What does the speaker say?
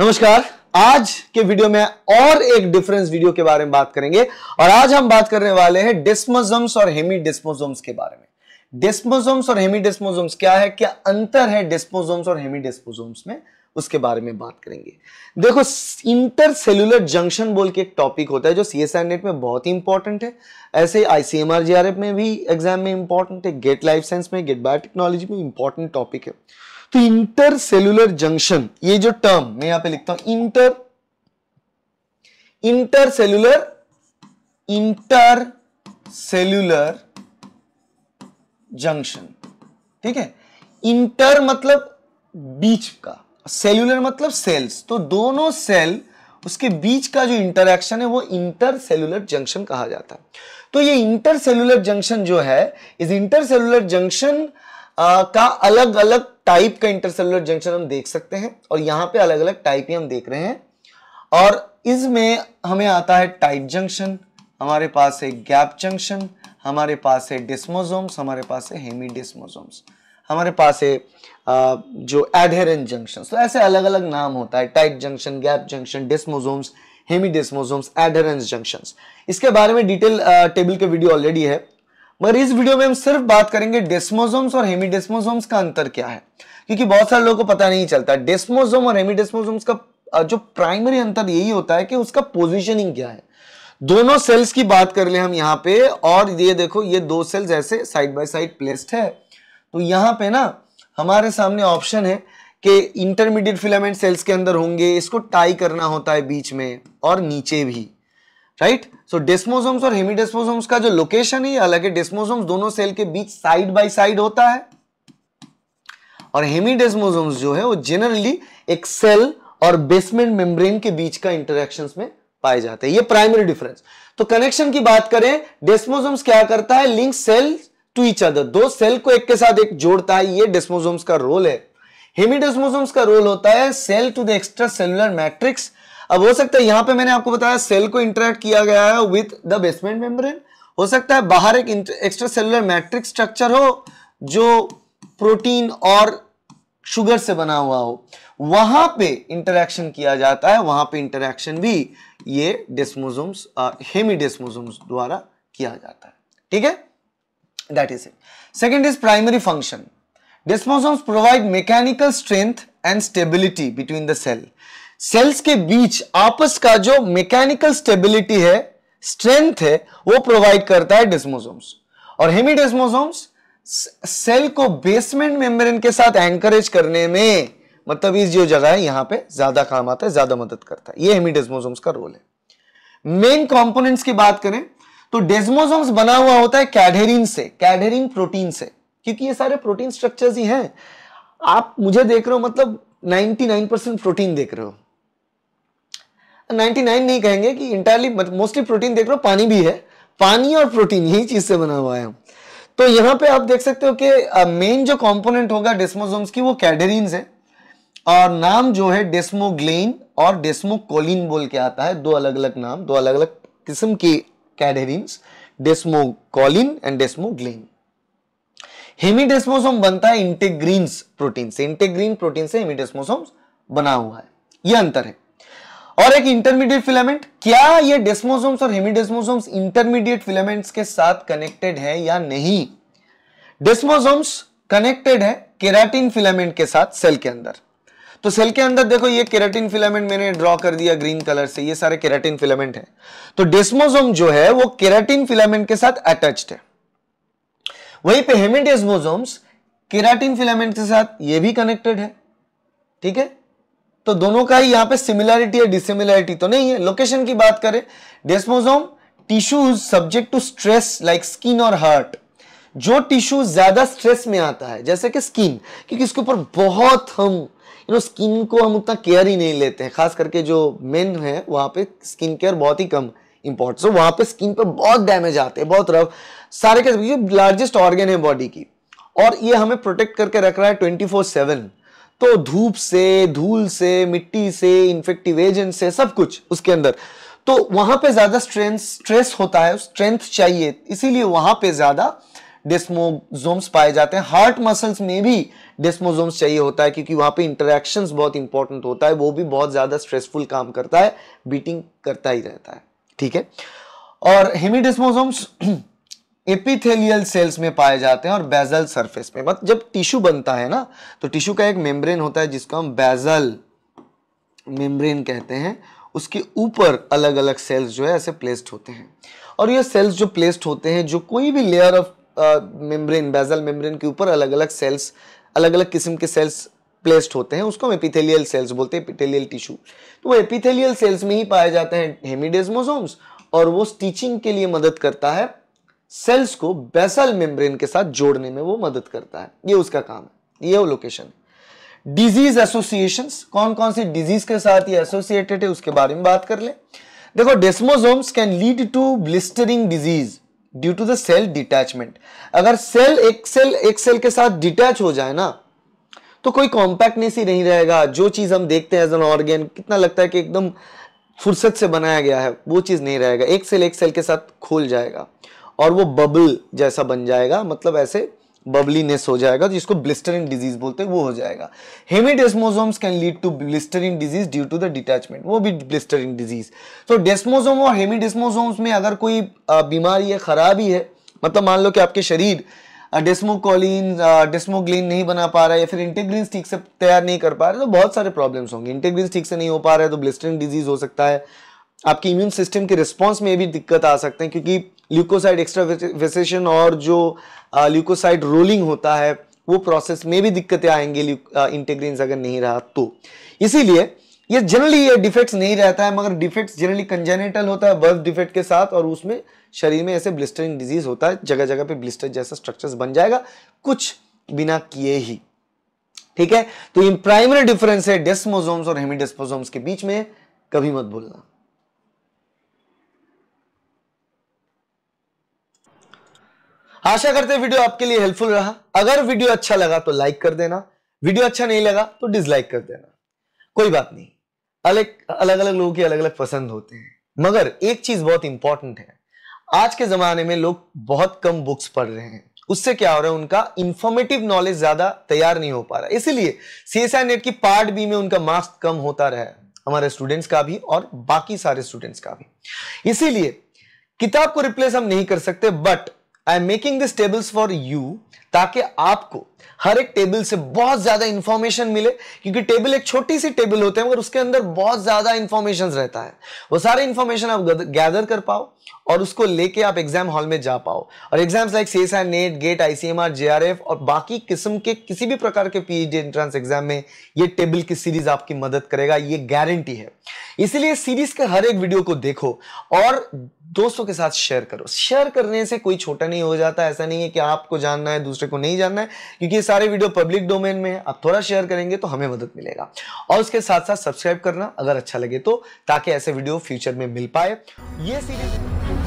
नमस्कार आज के वीडियो में और एक डिफरेंस वीडियो के बारे में बात करेंगे और आज हम बात करने वाले हैं डिस्मोजम्स और हेमी डिस्मोजोम्स के बारे में डिस्मोजोम्स और हेमी डिस्मोजोम्स क्या है क्या अंतर है डिस्मोजोम्स और हेमी डिस्पोजोम्स में उसके बारे में बात करेंगे देखो इंटरसेलुलर जंक्शन बोल के एक टॉपिक होता है जो सी एस नेट में बहुत ही इंपॉर्टेंट है ऐसे आई सी में भी एग्जाम में इंपॉर्टेंट है गेट लाइफ साइंस में गेट बायोटेक्नोलॉजी में इंपॉर्टेंट टॉपिक है तो इंटर सेलुलर जंक्शन ये जो टर्म मैं यहां पे लिखता हूं inter inter cellular inter cellular junction ठीक है इंटर मतलब बीच का सेलुलर मतलब सेल्स तो दोनों सेल उसके बीच का जो इंटरेक्शन है वो इंटर सेलुलर जंक्शन कहा जाता है तो ये इंटर सेलुलर जंक्शन जो है इस इंटर सेलुलर जंक्शन का अलग अलग टाइप का इंटरसेलुलर जंक्शन हम देख सकते हैं और यहां पे अलग अलग टाइप ही हम देख रहे हैं और इसमें हमें आता है टाइप जंक्शन हमारे पास है गैप जंक्शन हमारे पास है डिस्मोजोम्स हमारे पास है हेमी डिस्मोजोम्स हमारे पास है जो एडहेरेंट जंक्शन तो ऐसे अलग अलग नाम होता है type junction gap junction desmosomes hemi desmosomes adherens junction इसके बारे में डिटेल टेबल के वीडियो ऑलरेडी है मगर इस वीडियो में हम सिर्फ बात करेंगे डेस्मोजोम्स और हेमीडेस्मोजोम्स का अंतर क्या है क्योंकि बहुत सारे लोगों को पता नहीं चलता डेस्मोजोम और हेमीडेस्मोजोम्स का जो प्राइमरी अंतर यही होता है कि उसका पोजिशनिंग क्या है दोनों सेल्स की बात कर ले हम यहाँ पे और ये देखो ये दो सेल्स ऐसे साइड बाय साइड प्लेस्ड है तो यहाँ पे ना हमारे सामने ऑप्शन है कि इंटरमीडिएट फिलामेंट सेल्स के अंदर होंगे इसको टाई करना होता है बीच में और नीचे भी राइट सो डेस्मोसोम्स और हेमीडेस्मोसोम्स का जो लोकेशन ही अलग है डेस्मोसोम्स दोनों सेल के बीच साइड बाय साइड होता है और हेमीडेस्मोसोम्स जो है वो जनरली एक सेल और बेसमेंट मेम्ब्रेन के बीच का इंटरेक्शन में पाए जाते हैं ये प्राइमरी डिफरेंस तो कनेक्शन की बात करें डेस्मोसोम्स क्या करता है link cell to each other दो सेल को एक के साथ एक जोड़ता है ये डेस्मोसोम्स का रोल है हेमीडेस्मोसोम्स का रोल होता है cell to the extra cellular matrix अब हो सकता है यहां पे मैंने आपको बताया सेल को इंटरेक्ट किया गया है विथ द बेसमेंट मेम्ब्रेन हो सकता है बाहर एक एक्स्ट्रा सेलुलर मैट्रिक स्ट्रक्चर हो जो प्रोटीन और शुगर से बना हुआ हो वहां पे इंटरेक्शन किया जाता है वहां पे इंटरेक्शन भी ये डेस्मोजोम्स हेमीडेस्मोजोम्स द्वारा किया जाता है ठीक है that is it second is primary function desmosomes provide mechanical strength and stability between the cell cells के बीच आपस का जो मैकेनिकल स्टेबिलिटी है स्ट्रेंथ है वो प्रोवाइड करता है डिस्मोसोम्स और हेमीडेस्मोसोम्स सेल को बेसमेंट मेम्ब्रेन के साथ एंकरेज करने में मतलब इस जो जगह है यहां पे ज्यादा काम आता है ज्यादा मदद करता है ये हेमीडेस्मोसोम्स का रोल है मेन कंपोनेंट्स की बात करें तो डेस्मोसोम्स बना हुआ होता है कैडेरिन से कैडेरिन प्रोटीन से क्योंकि ये सारे प्रोटीन स्ट्रक्चर्स ही हैं आप मुझे देख रहे हो मतलब 99 परसेंट प्रोटीन देख रहे हो 99 नहीं कहेंगे कि इंटायरली मोस्टली प्रोटीन देख लो पानी भी है पानी और प्रोटीन यही चीज से बना हुआ है तो यहाँ पे आप देख सकते हो कि मेन uh, जो कंपोनेंट होगा डेस्मोजोम्स की वो कैडेरिन है और नाम जो है डेस्मोग्लेन और डेस्मोकोलिन बोल के आता है दो अलग अलग नाम दो अलग अलग किस्म के कैडेरिन डेस्मोकोलिन एंड डेस्मोग्लेन हेमिडेस्मोसोम बनता है इंटेग्रीन प्रोटीन से इंटेग्रीन प्रोटीन से हेमिडेस्मोसोम बना हुआ है यह अंतर है और एक इंटरमीडिएट फिलामेंट क्या ये डेस्मोसोम्स और हेमिडेस्मोसोम्स इंटरमीडिएट फिलामेंट्स के साथ कनेक्टेड है या नहीं डेस्मोसोम्स कनेक्टेड है केराटिन फिलामेंट के साथ सेल के अंदर तो सेल के अंदर देखो ये केराटिन फिलामेंट मैंने ड्रॉ कर दिया ग्रीन कलर से ये सारे केराटिन फिलामेंट है तो डेस्मोसोम जो है वो केराटिन फिलामेंट के साथ अटैच्ड है वहीं पे हेमिडेस्मोसोम्स केराटिन फिलामेंट के साथ ये भी कनेक्टेड है ठीक है तो दोनों का ही यहां पे सिमिलैरिटी या डिसिमिलैरिटी तो नहीं है लोकेशन की बात करें desmosome tissues subject to stress like skin और हार्ट जो टिश्यू ज्यादा स्ट्रेस में आता है जैसे कि स्किन क्योंकि इसके ऊपर बहुत हम यू नो स्किन को हम उतना केयर ही नहीं लेते हैं खास करके जो मेन है वहां पे स्किन केयर बहुत ही कम इम्पोर्ट सो so, वहाँ पे स्किन पर बहुत डैमेज आते हैं बहुत रफ सारे के लार्जेस्ट ऑर्गेन है बॉडी की और ये हमें प्रोटेक्ट करके रख रहा है ट्वेंटी फोर सेवन तो धूप से धूल से मिट्टी से इन्फेक्टिव एजेंट से सब कुछ उसके अंदर तो वहां पे ज्यादा स्ट्रेंथ स्ट्रेस होता है स्ट्रेंथ चाहिए इसीलिए वहां पे ज्यादा डेस्मोजोम्स पाए जाते हैं हार्ट मसल्स में भी डेस्मोजोम्स चाहिए होता है क्योंकि वहां पे इंटरेक्शन बहुत इंपॉर्टेंट होता है वो भी बहुत ज्यादा स्ट्रेसफुल काम करता है बीटिंग करता ही रहता है ठीक है और हेमीडेस्मोजोम्स एपिथेलियल सेल्स में पाए जाते हैं और बेजल सरफेस में मतलब जब टिश्यू बनता है ना तो टिश्यू का एक मेम्ब्रेन होता है जिसको हम बेजल मेम्ब्रेन कहते हैं उसके ऊपर अलग अलग सेल्स जो है ऐसे प्लेस्ड होते हैं और ये सेल्स जो प्लेस्ड होते हैं जो कोई भी layer of membrane basal membrane के ऊपर अलग अलग सेल्स अलग अलग किस्म के सेल्स प्लेस्ड होते हैं उसको हम एपिथेलियल सेल्स बोलते हैं एपिथेलियल टिश्यू तो वो एपिथेलियल सेल्स में ही पाए जाते हैं हेमिडेजमोसोम्स और वो स्टिचिंग के लिए मदद करता है सेल्स को बेसल मेम्ब्रेन के साथ जोड़ने में वो मदद करता है ये उसका काम है ये वो लोकेशन है डिजीज एसोसिएशन कौन कौन सी डिजीज के साथ ये एसोसिएटेड है उसके बारे में बात कर ले देखो desmosomes can lead to blistering disease due to the cell detachment अगर सेल एक सेल एक सेल के साथ डिटैच हो जाए ना तो कोई कॉम्पैक्टनेस ही नहीं रहेगा जो चीज़ हम देखते हैं एज एन ऑर्गेन कितना लगता है कि एकदम फुर्सत से बनाया गया है वो चीज़ नहीं रहेगा एक सेल एक सेल के साथ खोल जाएगा और वो बबल जैसा बन जाएगा मतलब ऐसे बबलीनेस हो जाएगा जिसको ब्लिस्टरिंग डिजीज बोलते हैं वो हो जाएगा hemidesmosomes can lead to blistering disease due to the detachment वो भी ब्लिस्टरिंग डिजीज तो डेस्मोजोम और हेमीडेस्मोजोम्स में अगर कोई बीमारी है खराबी है मतलब मान लो कि आपके शरीर डेस्मोकोलिन डेस्मोग्लिन नहीं बना पा रहा है या फिर इंटेग्रिन ठीक से तैयार नहीं कर पा रहे तो बहुत सारे प्रॉब्लम्स होंगे इंटेग्रिन ठीक से नहीं हो पा रहा है तो ब्लिस्टरिंग डिजीज हो सकता है आपकी इम्यून सिस्टम के रिस्पॉन्स में भी दिक्कत आ सकते हैं क्योंकि ल्यूकोसाइड वेसेशन और जो ल्यूकोसाइड uh, रोलिंग होता है वो प्रोसेस में भी दिक्कतें आएंगी इंटेग्रिन्स uh, अगर नहीं रहा तो इसीलिए ये जनरली ये डिफेक्ट्स नहीं रहता है मगर डिफेक्ट्स जनरली कंजेनेटल होता है बर्थ डिफेक्ट के साथ और उसमें शरीर में ऐसे ब्लिस्टरिंग डिजीज होता है जगह जगह पे ब्लिस्टर जैसा स्ट्रक्चर्स बन जाएगा कुछ बिना किए ही ठीक है तो इन प्राइमरी डिफरेंस है डेस्मोजोम्स और हेमिडेस्मोजोम्स के बीच में कभी मत बोलना आशा करते हैं वीडियो आपके लिए हेल्पफुल रहा अगर वीडियो अच्छा लगा तो लाइक कर देना वीडियो अच्छा नहीं लगा तो डिसलाइक कर देना कोई बात नहीं अलग अलग अलग लोगों की अलग अलग पसंद होते हैं मगर एक चीज बहुत इंपॉर्टेंट है आज के जमाने में लोग बहुत कम बुक्स पढ़ रहे हैं उससे क्या हो रहा है उनका इंफॉर्मेटिव नॉलेज ज्यादा तैयार नहीं हो पा रहा इसीलिए सी एस नेट की पार्ट बी में उनका मार्क्स कम होता रहा है हमारे स्टूडेंट्स का भी और बाकी सारे स्टूडेंट्स का भी इसीलिए किताब को रिप्लेस हम नहीं कर सकते but I am making this tables for you ताकि आपको हर एक टेबल से बहुत ज्यादा इंफॉर्मेशन मिले क्योंकि टेबल एक छोटी सी टेबल होते हैं मगर उसके अंदर बहुत ज्यादा इंफॉर्मेशन रहता है वो सारे इंफॉर्मेशन आप गैदर कर पाओ और उसको लेके आप एग्जाम हॉल में जा पाओ और exams like C S I NET GATE ICMR F और बाकी किस्म के किसी भी प्रकार के पीएचडी एंट्रेंस एग्जाम में ये टेबल की सीरीज आपकी मदद करेगा ये गारंटी है इसलिए सीरीज के हर एक वीडियो को देखो और दोस्तों के साथ शेयर करो शेयर करने से कोई छोटा नहीं नहीं हो जाता ऐसा नहीं है कि आपको जानना है दूसरे को नहीं जानना है क्योंकि ये सारे वीडियो पब्लिक डोमेन में है आप थोड़ा शेयर करेंगे तो हमें मदद मिलेगा और उसके साथ साथ सब्सक्राइब करना अगर अच्छा लगे तो ताकि ऐसे वीडियो फ्यूचर में मिल पाए ये सीरीज